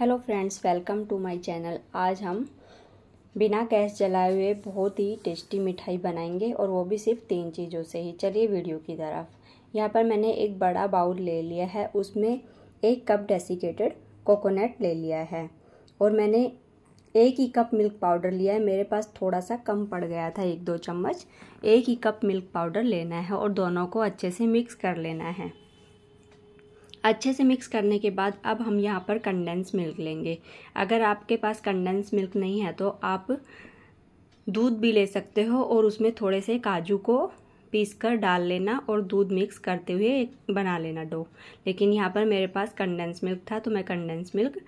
hello friends welcome to my channel आज हम बिना गैस जलाए हुए बहुत ही टेस्टी मिठाई बनाएंगे और वो भी सिर्फ तीन चीज़ों से ही चलिए वीडियो की तरफ यहाँ पर मैंने एक बड़ा बाउल ले लिया है उसमें एक कप डेसिकेटेड कोकोनट ले लिया है और मैंने एक ही कप मिल्क पाउडर लिया है मेरे पास थोड़ा सा कम पड़ गया था एक दो चम्मच एक ही कप मिल्क पाउडर लेना है और दोनों को अच्छे से मिक्स कर लेना है अच्छे से मिक्स करने के बाद अब हम यहाँ पर कंडेंस मिल्क लेंगे अगर आपके पास कंडेंस मिल्क नहीं है तो आप दूध भी ले सकते हो और उसमें थोड़े से काजू को पीस कर डाल लेना और दूध मिक्स करते हुए एक बना लेना डो लेकिन यहाँ पर मेरे पास कंडेंस मिल्क था तो मैं कंडेंस मिल्क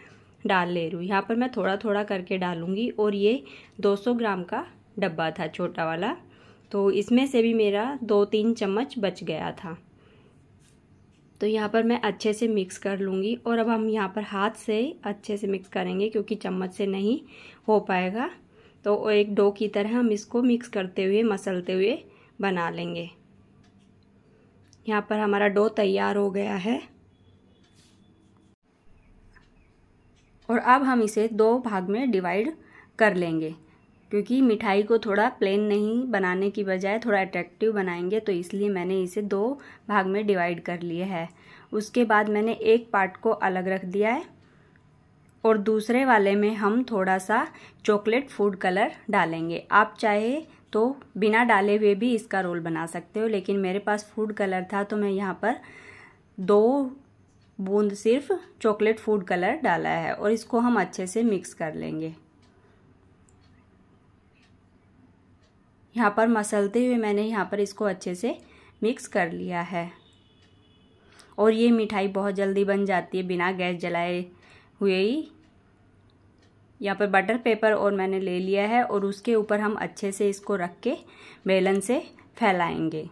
डाल ले रही हूँ यहाँ पर मैं थोड़ा थोड़ा करके डालूँगी और ये 200 ग्राम का डब्बा था छोटा वाला तो इसमें से भी मेरा दो तीन चम्मच बच गया था तो यहाँ पर मैं अच्छे से मिक्स कर लूँगी और अब हम यहाँ पर हाथ से अच्छे से मिक्स करेंगे क्योंकि चम्मच से नहीं हो पाएगा तो एक डो की तरह हम इसको मिक्स करते हुए मसलते हुए बना लेंगे यहाँ पर हमारा डो तैयार हो गया है और अब हम इसे दो भाग में डिवाइड कर लेंगे क्योंकि मिठाई को थोड़ा प्लेन नहीं बनाने की बजाय थोड़ा अट्रैक्टिव बनाएंगे तो इसलिए मैंने इसे दो भाग में डिवाइड कर लिया है उसके बाद मैंने एक पार्ट को अलग रख दिया है और दूसरे वाले में हम थोड़ा सा चॉकलेट फूड कलर डालेंगे आप चाहे तो बिना डाले हुए भी इसका रोल बना सकते हो लेकिन मेरे पास फूड कलर था तो मैं यहाँ पर दो बूंद सिर्फ चॉकलेट फूड कलर डाला है और इसको हम अच्छे से मिक्स कर लेंगे यहाँ पर मसलते हुए मैंने यहाँ पर इसको अच्छे से मिक्स कर लिया है और ये मिठाई बहुत जल्दी बन जाती है बिना गैस जलाए हुए ही यहाँ पर बटर पेपर और मैंने ले लिया है और उसके ऊपर हम अच्छे से इसको रख के बेलन से फैलाएंगे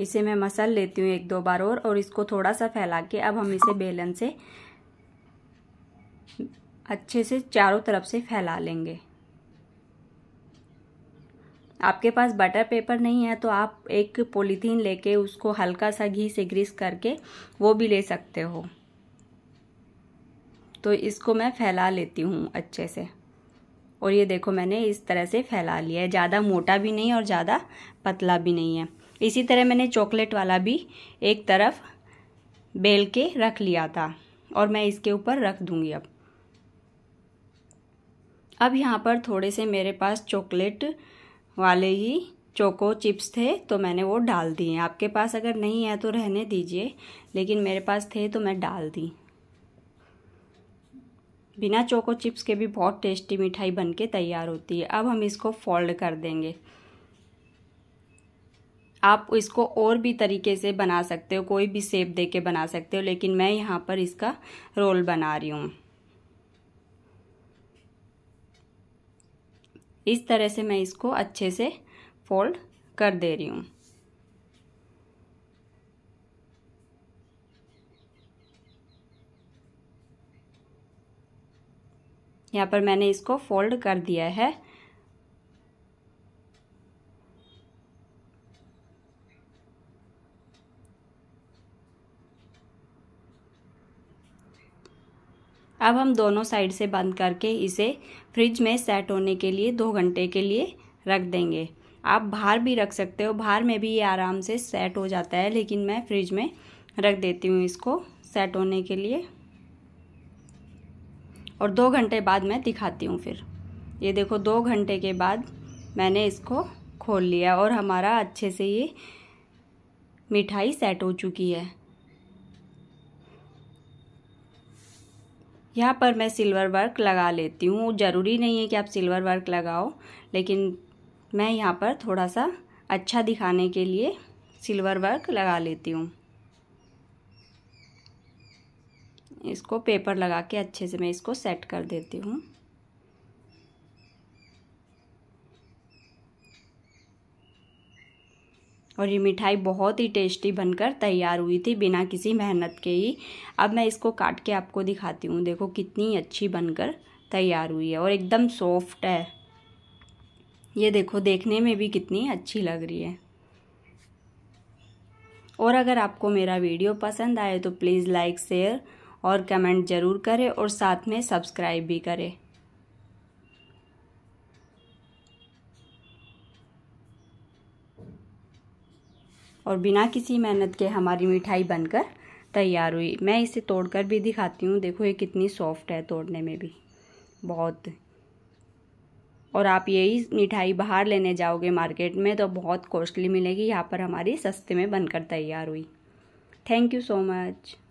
इसे मैं मसल लेती हूँ एक दो बार और और इसको थोड़ा सा फैला के अब हम इसे बेलन से अच्छे से चारों तरफ से फैला लेंगे आपके पास बटर पेपर नहीं है तो आप एक पॉलीथीन लेके उसको हल्का सा घी से ग्रीस करके वो भी ले सकते हो तो इसको मैं फैला लेती हूँ अच्छे से और ये देखो मैंने इस तरह से फैला लिया है ज़्यादा मोटा भी नहीं और ज़्यादा पतला भी नहीं है इसी तरह मैंने चॉकलेट वाला भी एक तरफ बेल के रख लिया था और मैं इसके ऊपर रख दूँगी अब अब यहाँ पर थोड़े से मेरे पास चॉकलेट वाले ही चोको चिप्स थे तो मैंने वो डाल दिए आपके पास अगर नहीं है तो रहने दीजिए लेकिन मेरे पास थे तो मैं डाल दी बिना चोको चिप्स के भी बहुत टेस्टी मिठाई बन के तैयार होती है अब हम इसको फोल्ड कर देंगे आप इसको और भी तरीके से बना सकते हो कोई भी सेप दे के बना सकते हो लेकिन मैं यहाँ पर इसका रोल बना रही हूँ इस तरह से मैं इसको अच्छे से फोल्ड कर दे रही हूँ यहाँ पर मैंने इसको फोल्ड कर दिया है अब हम दोनों साइड से बंद करके इसे फ्रिज में सेट होने के लिए दो घंटे के लिए रख देंगे आप बाहर भी रख सकते हो बाहर में भी ये आराम से सेट हो जाता है लेकिन मैं फ्रिज में रख देती हूँ इसको सेट होने के लिए और दो घंटे बाद मैं दिखाती हूँ फिर ये देखो दो घंटे के बाद मैंने इसको खोल लिया और हमारा अच्छे से ये मिठाई सेट हो चुकी है यहाँ पर मैं सिल्वर वर्क लगा लेती हूँ ज़रूरी नहीं है कि आप सिल्वर वर्क लगाओ लेकिन मैं यहाँ पर थोड़ा सा अच्छा दिखाने के लिए सिल्वर वर्क लगा लेती हूँ इसको पेपर लगा के अच्छे से मैं इसको सेट कर देती हूँ और ये मिठाई बहुत ही टेस्टी बनकर तैयार हुई थी बिना किसी मेहनत के ही अब मैं इसको काट के आपको दिखाती हूँ देखो कितनी अच्छी बनकर तैयार हुई है और एकदम सॉफ्ट है ये देखो देखने में भी कितनी अच्छी लग रही है और अगर आपको मेरा वीडियो पसंद आए तो प्लीज़ लाइक शेयर और कमेंट ज़रूर करें और साथ में सब्सक्राइब भी करें और बिना किसी मेहनत के हमारी मिठाई बनकर तैयार हुई मैं इसे तोड़कर भी दिखाती हूँ देखो ये कितनी सॉफ्ट है तोड़ने में भी बहुत और आप यही मिठाई बाहर लेने जाओगे मार्केट में तो बहुत कॉस्टली मिलेगी यहाँ पर हमारी सस्ते में बनकर तैयार हुई थैंक यू सो मच